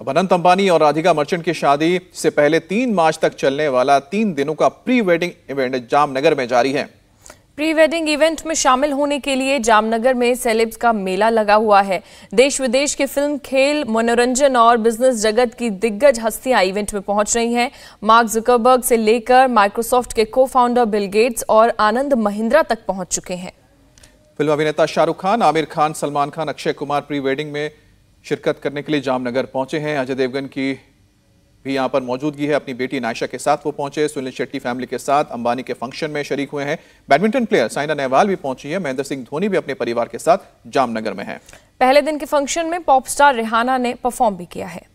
अब अनंत अंबानी और राधिका मर्चेंट की शादी से पहले तीन मार्च तक चलने वाला तीन दिनों का प्री वेडिंग इवेंट जामनगर में जारी है प्री वेडिंग इवेंट में शामिल होने के लिए जामनगर में सेलेब्स का मेला लगा हुआ है देश विदेश के फिल्म खेल मनोरंजन और बिजनेस जगत की दिग्गज हस्तियां इवेंट में पहुंच रही हैं मार्क जुकरबर्ग से लेकर माइक्रोसॉफ्ट के को फाउंडर बिल गेट्स और आनंद महिंद्रा तक पहुंच चुके हैं फिल्म अभिनेता शाहरुख खान आमिर खान सलमान खान अक्षय कुमार प्री वेडिंग में शिरकत करने के लिए जामनगर पहुंचे हैं अजय देवगन की भी यहाँ पर मौजूदगी है अपनी बेटी नायशा के साथ वो पहुंचे सुनील शेट्टी फैमिली के साथ अंबानी के फंक्शन में शरीक हुए हैं बैडमिंटन प्लेयर साइना नेहवाल भी पहुंची है महेंद्र सिंह धोनी भी अपने परिवार के साथ जामनगर में है पहले दिन के फंक्शन में पॉप स्टार रिहाना ने परफॉर्म भी किया है